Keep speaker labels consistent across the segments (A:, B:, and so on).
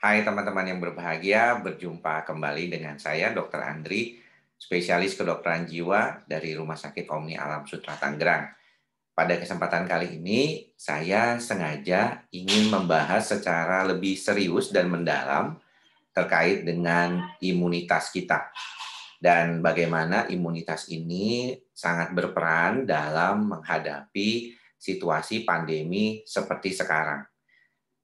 A: Hai teman-teman yang berbahagia, berjumpa kembali dengan saya Dr. Andri, spesialis kedokteran jiwa dari Rumah Sakit Omni Alam Sutra Tangerang. Pada kesempatan kali ini, saya sengaja ingin membahas secara lebih serius dan mendalam terkait dengan imunitas kita dan bagaimana imunitas ini sangat berperan dalam menghadapi situasi pandemi seperti sekarang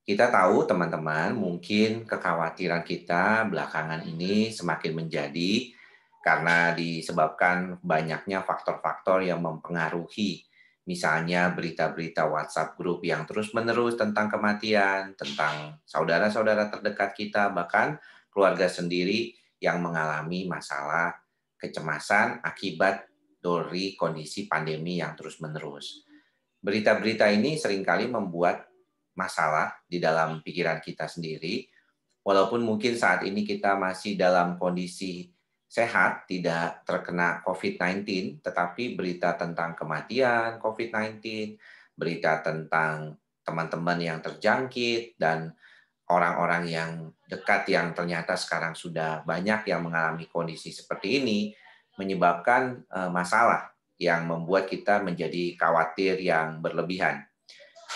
A: kita tahu teman-teman mungkin kekhawatiran kita belakangan ini semakin menjadi karena disebabkan banyaknya faktor-faktor yang mempengaruhi misalnya berita-berita WhatsApp grup yang terus-menerus tentang kematian, tentang saudara-saudara terdekat kita, bahkan keluarga sendiri yang mengalami masalah kecemasan akibat dari kondisi pandemi yang terus-menerus. Berita-berita ini seringkali membuat masalah di dalam pikiran kita sendiri. Walaupun mungkin saat ini kita masih dalam kondisi sehat, tidak terkena COVID-19, tetapi berita tentang kematian COVID-19, berita tentang teman-teman yang terjangkit, dan orang-orang yang dekat yang ternyata sekarang sudah banyak yang mengalami kondisi seperti ini, menyebabkan eh, masalah yang membuat kita menjadi khawatir yang berlebihan.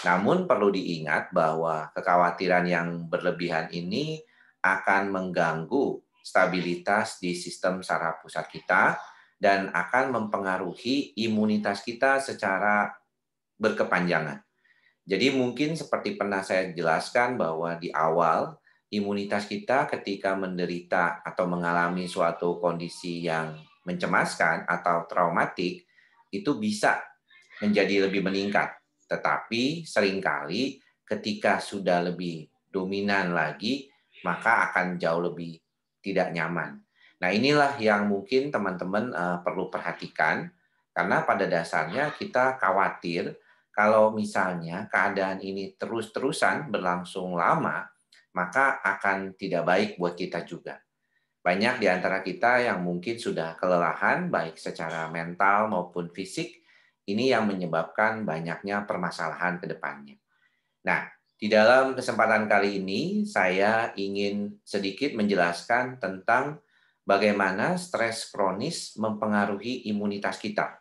A: Namun perlu diingat bahwa kekhawatiran yang berlebihan ini akan mengganggu stabilitas di sistem saraf pusat kita dan akan mempengaruhi imunitas kita secara berkepanjangan. Jadi mungkin seperti pernah saya jelaskan bahwa di awal imunitas kita ketika menderita atau mengalami suatu kondisi yang mencemaskan atau traumatik itu bisa menjadi lebih meningkat tetapi seringkali ketika sudah lebih dominan lagi, maka akan jauh lebih tidak nyaman. Nah inilah yang mungkin teman-teman eh, perlu perhatikan, karena pada dasarnya kita khawatir kalau misalnya keadaan ini terus-terusan berlangsung lama, maka akan tidak baik buat kita juga. Banyak di antara kita yang mungkin sudah kelelahan, baik secara mental maupun fisik, ini yang menyebabkan banyaknya permasalahan ke depannya. Nah, di dalam kesempatan kali ini saya ingin sedikit menjelaskan tentang bagaimana stres kronis mempengaruhi imunitas kita.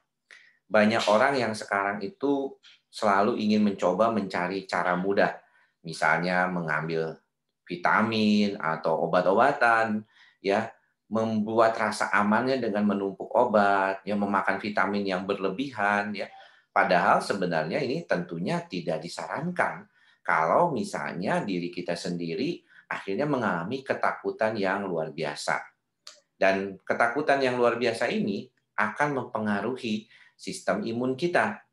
A: Banyak orang yang sekarang itu selalu ingin mencoba mencari cara mudah, misalnya mengambil vitamin atau obat-obatan, ya membuat rasa amannya dengan menumpuk obat, yang memakan vitamin yang berlebihan ya. Padahal sebenarnya ini tentunya tidak disarankan kalau misalnya diri kita sendiri akhirnya mengalami ketakutan yang luar biasa. Dan ketakutan yang luar biasa ini akan mempengaruhi sistem imun kita.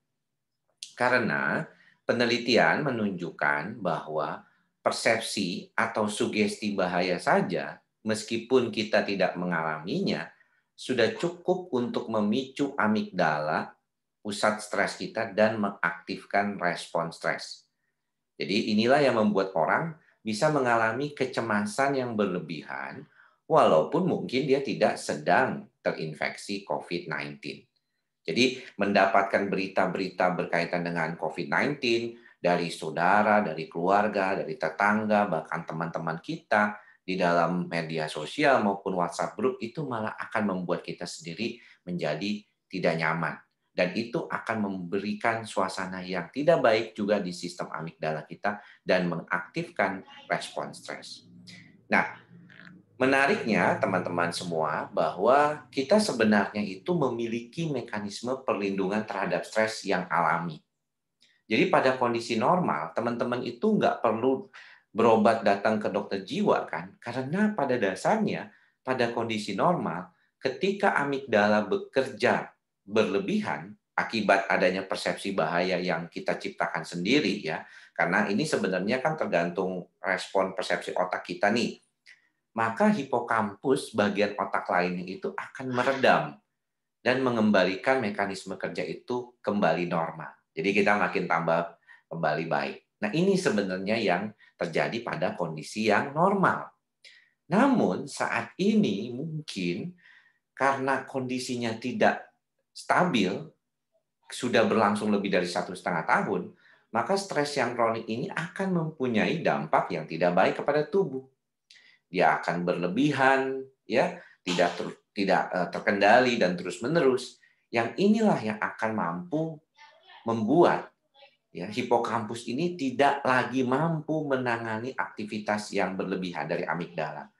A: Karena penelitian menunjukkan bahwa persepsi atau sugesti bahaya saja meskipun kita tidak mengalaminya, sudah cukup untuk memicu amigdala, pusat stres kita, dan mengaktifkan respon stres. Jadi inilah yang membuat orang bisa mengalami kecemasan yang berlebihan, walaupun mungkin dia tidak sedang terinfeksi COVID-19. Jadi mendapatkan berita-berita berkaitan dengan COVID-19 dari saudara, dari keluarga, dari tetangga, bahkan teman-teman kita, di dalam media sosial maupun WhatsApp group itu malah akan membuat kita sendiri menjadi tidak nyaman dan itu akan memberikan suasana yang tidak baik juga di sistem amigdala kita dan mengaktifkan respon stres. Nah, menariknya teman-teman semua bahwa kita sebenarnya itu memiliki mekanisme perlindungan terhadap stres yang alami. Jadi pada kondisi normal, teman-teman itu nggak perlu berobat datang ke dokter jiwa kan? Karena pada dasarnya pada kondisi normal ketika amigdala bekerja berlebihan akibat adanya persepsi bahaya yang kita ciptakan sendiri ya. Karena ini sebenarnya kan tergantung respon persepsi otak kita nih. Maka hipokampus bagian otak lainnya itu akan meredam dan mengembalikan mekanisme kerja itu kembali normal. Jadi kita makin tambah kembali baik. Nah, ini sebenarnya yang terjadi pada kondisi yang normal. Namun, saat ini mungkin karena kondisinya tidak stabil, sudah berlangsung lebih dari satu setengah tahun, maka stres yang kronik ini akan mempunyai dampak yang tidak baik kepada tubuh. Dia akan berlebihan, ya, tidak ter, tidak eh, terkendali dan terus menerus. Yang inilah yang akan mampu membuat ya, hipokampus ini tidak lagi mampu menangani aktivitas yang berlebihan dari amigdala.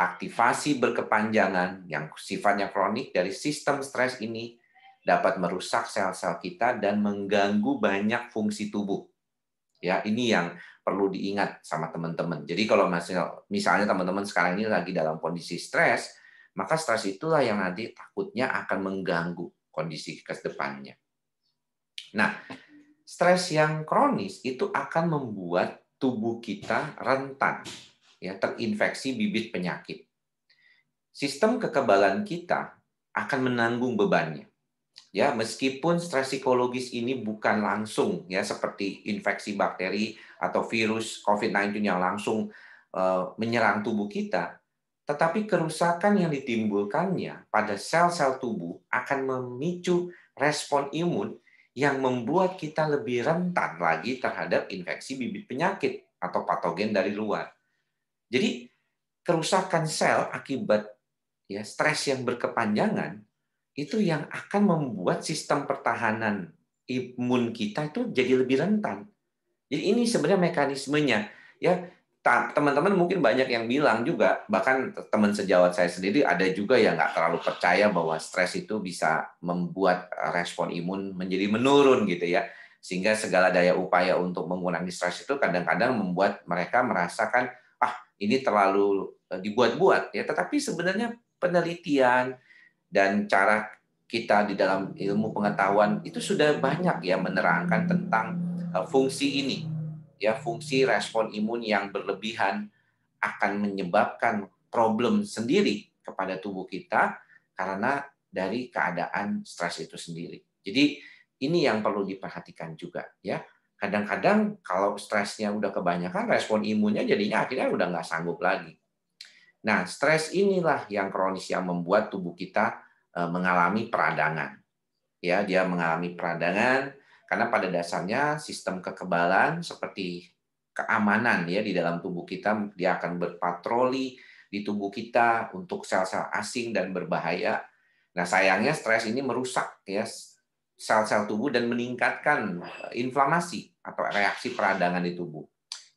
A: Aktivasi berkepanjangan yang sifatnya kronik dari sistem stres ini dapat merusak sel-sel kita dan mengganggu banyak fungsi tubuh. Ya, ini yang perlu diingat sama teman-teman. Jadi kalau misalnya teman-teman sekarang ini lagi dalam kondisi stres, maka stres itulah yang nanti takutnya akan mengganggu kondisi ke depannya. Nah, stres yang kronis itu akan membuat tubuh kita rentan ya terinfeksi bibit penyakit. Sistem kekebalan kita akan menanggung bebannya. Ya, meskipun stres psikologis ini bukan langsung ya seperti infeksi bakteri atau virus COVID-19 yang langsung uh, menyerang tubuh kita, tetapi kerusakan yang ditimbulkannya pada sel-sel tubuh akan memicu respon imun yang membuat kita lebih rentan lagi terhadap infeksi bibit penyakit atau patogen dari luar. Jadi kerusakan sel akibat ya stres yang berkepanjangan itu yang akan membuat sistem pertahanan imun kita itu jadi lebih rentan. Jadi ini sebenarnya mekanismenya ya teman-teman mungkin banyak yang bilang juga, bahkan teman sejawat saya sendiri ada juga yang nggak terlalu percaya bahwa stres itu bisa membuat eh, respon imun menjadi menurun gitu ya. Sehingga segala daya upaya untuk mengurangi stres itu kadang-kadang membuat mereka merasakan, ah ini terlalu eh, dibuat-buat ya. Tetapi sebenarnya penelitian dan cara kita di dalam ilmu pengetahuan itu sudah banyak ya menerangkan tentang eh, fungsi ini ya fungsi respon imun yang berlebihan akan menyebabkan problem sendiri kepada tubuh kita karena dari keadaan stres itu sendiri. Jadi ini yang perlu diperhatikan juga ya. Kadang-kadang kalau stresnya udah kebanyakan respon imunnya jadinya akhirnya udah nggak sanggup lagi. Nah, stres inilah yang kronis yang membuat tubuh kita eh, mengalami peradangan. Ya, dia mengalami peradangan karena pada dasarnya sistem kekebalan seperti keamanan ya di dalam tubuh kita dia akan berpatroli di tubuh kita untuk sel-sel asing dan berbahaya. Nah, sayangnya stres ini merusak ya sel-sel tubuh dan meningkatkan eh, inflamasi atau reaksi peradangan di tubuh.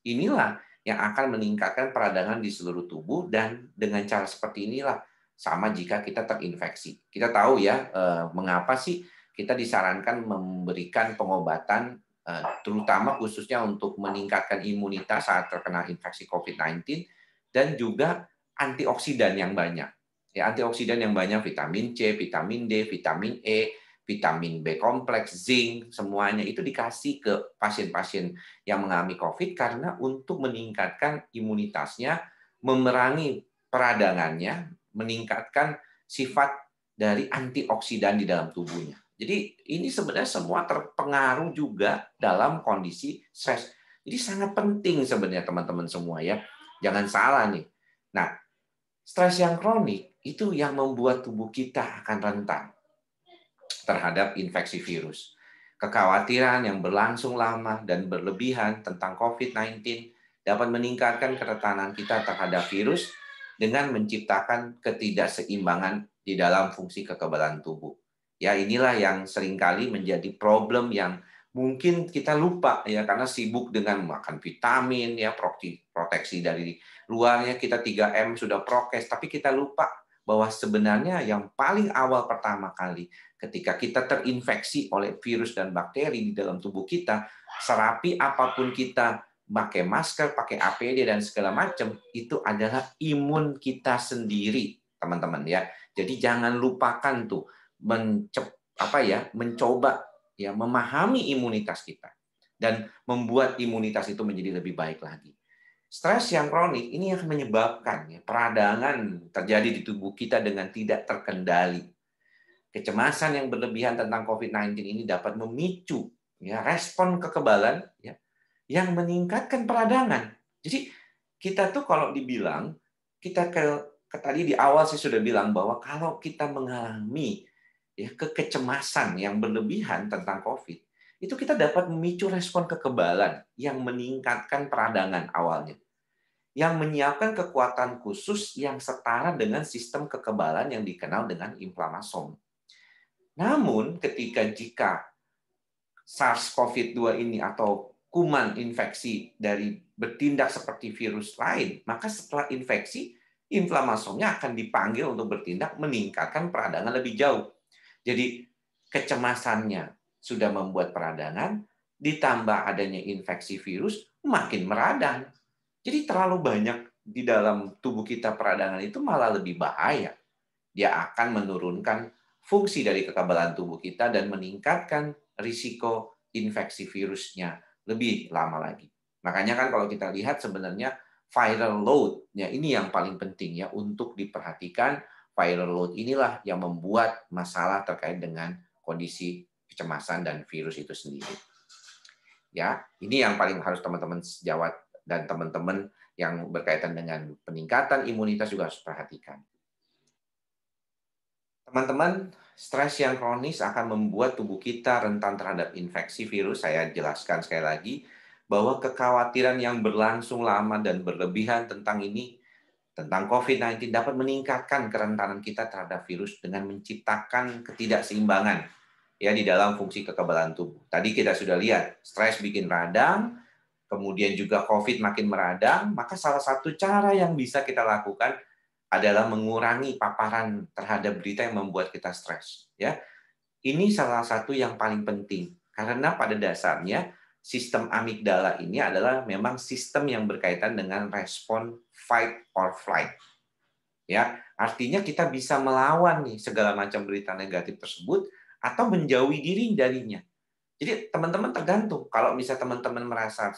A: Inilah yang akan meningkatkan peradangan di seluruh tubuh dan dengan cara seperti inilah sama jika kita terinfeksi. Kita tahu ya eh, mengapa sih kita disarankan memberikan pengobatan eh, terutama khususnya untuk meningkatkan imunitas saat terkena infeksi COVID-19 dan juga antioksidan yang banyak. Ya, antioksidan yang banyak vitamin C, vitamin D, vitamin E, vitamin B kompleks, zinc, semuanya itu dikasih ke pasien-pasien yang mengalami COVID karena untuk meningkatkan imunitasnya, memerangi peradangannya, meningkatkan sifat dari antioksidan di dalam tubuhnya. Jadi ini sebenarnya semua terpengaruh juga dalam kondisi stres. Jadi sangat penting sebenarnya teman-teman semua ya. Jangan salah nih. Nah, stres yang kronik itu yang membuat tubuh kita akan rentan terhadap infeksi virus. Kekhawatiran yang berlangsung lama dan berlebihan tentang COVID-19 dapat meningkatkan keretanan kita terhadap virus dengan menciptakan ketidakseimbangan di dalam fungsi kekebalan tubuh Ya, inilah yang seringkali menjadi problem yang mungkin kita lupa ya karena sibuk dengan makan vitamin ya proteksi dari luarnya kita 3M sudah prokes tapi kita lupa bahwa sebenarnya yang paling awal pertama kali ketika kita terinfeksi oleh virus dan bakteri di dalam tubuh kita, serapi apapun kita pakai masker, pakai APD dan segala macam itu adalah imun kita sendiri, teman-teman ya. Jadi jangan lupakan tuh mencep, apa ya, mencoba ya memahami imunitas kita dan membuat imunitas itu menjadi lebih baik lagi. Stres yang kronik ini yang menyebabkan ya, peradangan terjadi di tubuh kita dengan tidak terkendali. Kecemasan yang berlebihan tentang COVID-19 ini dapat memicu ya respon kekebalan ya yang meningkatkan peradangan. Jadi kita tuh kalau dibilang kita ke, ke tadi di awal sih sudah bilang bahwa kalau kita mengalami ya kekecemasan yang berlebihan tentang COVID itu kita dapat memicu respon kekebalan yang meningkatkan peradangan awalnya yang menyiapkan kekuatan khusus yang setara dengan sistem kekebalan yang dikenal dengan inflamasom. Namun ketika jika SARS-CoV-2 ini atau kuman infeksi dari bertindak seperti virus lain, maka setelah infeksi inflamasomnya akan dipanggil untuk bertindak meningkatkan peradangan lebih jauh. Jadi kecemasannya sudah membuat peradangan, ditambah adanya infeksi virus, makin meradang. Jadi terlalu banyak di dalam tubuh kita peradangan itu malah lebih bahaya. Dia akan menurunkan fungsi dari kekebalan tubuh kita dan meningkatkan risiko infeksi virusnya lebih lama lagi. Makanya kan kalau kita lihat sebenarnya viral load nya ini yang paling penting ya untuk diperhatikan viral load inilah yang membuat masalah terkait dengan kondisi kecemasan dan virus itu sendiri. Ya, ini yang paling harus teman-teman sejawat dan teman-teman yang berkaitan dengan peningkatan imunitas juga harus perhatikan. Teman-teman, stres yang kronis akan membuat tubuh kita rentan terhadap infeksi virus. Saya jelaskan sekali lagi bahwa kekhawatiran yang berlangsung lama dan berlebihan tentang ini tentang COVID-19 dapat meningkatkan kerentanan kita terhadap virus dengan menciptakan ketidakseimbangan ya di dalam fungsi kekebalan tubuh. Tadi kita sudah lihat, stres bikin radang, kemudian juga COVID makin meradang, maka salah satu cara yang bisa kita lakukan adalah mengurangi paparan terhadap berita yang membuat kita stres, ya. Ini salah satu yang paling penting karena pada dasarnya sistem amigdala ini adalah memang sistem yang berkaitan dengan respon fight or flight. Ya, artinya kita bisa melawan nih segala macam berita negatif tersebut atau menjauhi diri darinya. Jadi teman-teman tergantung. Kalau bisa teman-teman merasa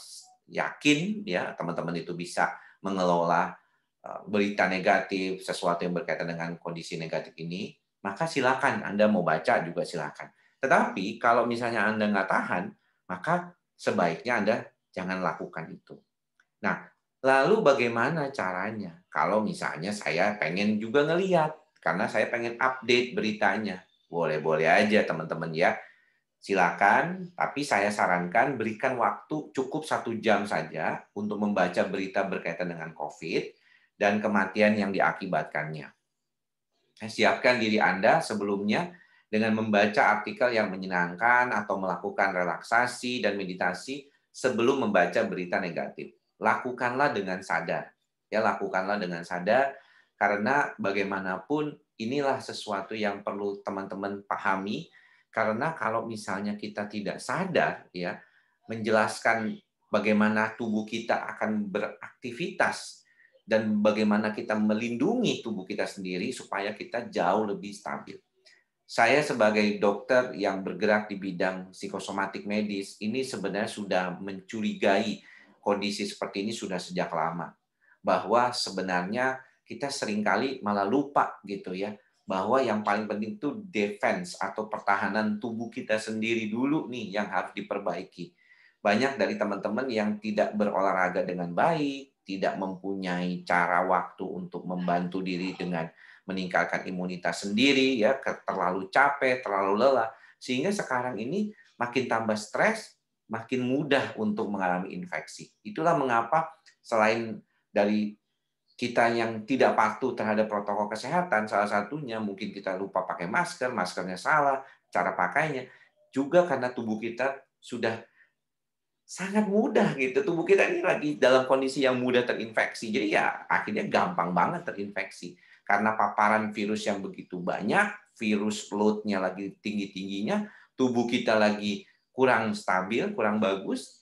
A: yakin ya, teman-teman itu bisa mengelola eh, berita negatif, sesuatu yang berkaitan dengan kondisi negatif ini, maka silakan Anda mau baca juga silakan. Tetapi kalau misalnya Anda nggak tahan, maka sebaiknya Anda jangan lakukan itu. Nah, lalu bagaimana caranya? Kalau misalnya saya pengen juga ngeliat, karena saya pengen update beritanya. Boleh-boleh aja teman-teman ya. Silakan, tapi saya sarankan berikan waktu cukup satu jam saja untuk membaca berita berkaitan dengan COVID dan kematian yang diakibatkannya. Siapkan diri Anda sebelumnya dengan membaca artikel yang menyenangkan atau melakukan relaksasi dan meditasi sebelum membaca berita negatif. Lakukanlah dengan sadar. Ya, lakukanlah dengan sadar karena bagaimanapun inilah sesuatu yang perlu teman-teman pahami karena kalau misalnya kita tidak sadar ya menjelaskan bagaimana tubuh kita akan beraktivitas dan bagaimana kita melindungi tubuh kita sendiri supaya kita jauh lebih stabil saya sebagai dokter yang bergerak di bidang psikosomatik medis ini sebenarnya sudah mencurigai kondisi seperti ini sudah sejak lama bahwa sebenarnya kita seringkali malah lupa gitu ya bahwa yang paling penting itu defense atau pertahanan tubuh kita sendiri dulu nih yang harus diperbaiki. Banyak dari teman-teman yang tidak berolahraga dengan baik, tidak mempunyai cara waktu untuk membantu diri dengan meningkatkan imunitas sendiri ya terlalu capek terlalu lelah sehingga sekarang ini makin tambah stres makin mudah untuk mengalami infeksi itulah mengapa selain dari kita yang tidak patuh terhadap protokol kesehatan, salah satunya mungkin kita lupa pakai masker, maskernya salah, cara pakainya, juga karena tubuh kita sudah sangat mudah gitu. Tubuh kita ini lagi dalam kondisi yang mudah terinfeksi. Jadi ya akhirnya gampang banget terinfeksi karena paparan virus yang begitu banyak, virus load lagi tinggi-tingginya, tubuh kita lagi kurang stabil, kurang bagus,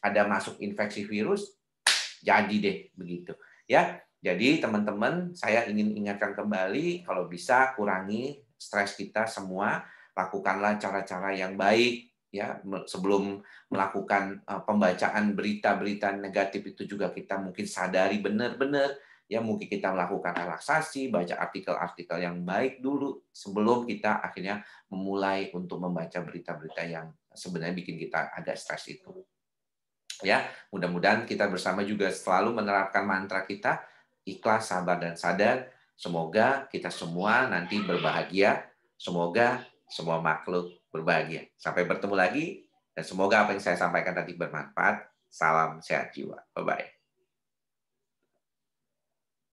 A: ada masuk infeksi virus, jadi deh begitu. Ya, jadi teman-teman saya ingin ingatkan kembali kalau bisa kurangi stres kita semua, lakukanlah cara-cara yang baik ya sebelum melakukan eh, pembacaan berita-berita negatif itu juga kita mungkin sadari benar-benar ya mungkin kita melakukan relaksasi, baca artikel-artikel yang baik dulu sebelum kita akhirnya memulai untuk membaca berita-berita yang sebenarnya bikin kita agak stres itu. Ya, mudah-mudahan kita bersama juga selalu menerapkan mantra kita ikhlas, sabar dan sadar. Semoga kita semua nanti berbahagia, semoga semua makhluk berbahagia. Sampai bertemu lagi dan semoga apa yang saya sampaikan tadi bermanfaat. Salam sehat jiwa. Bye bye.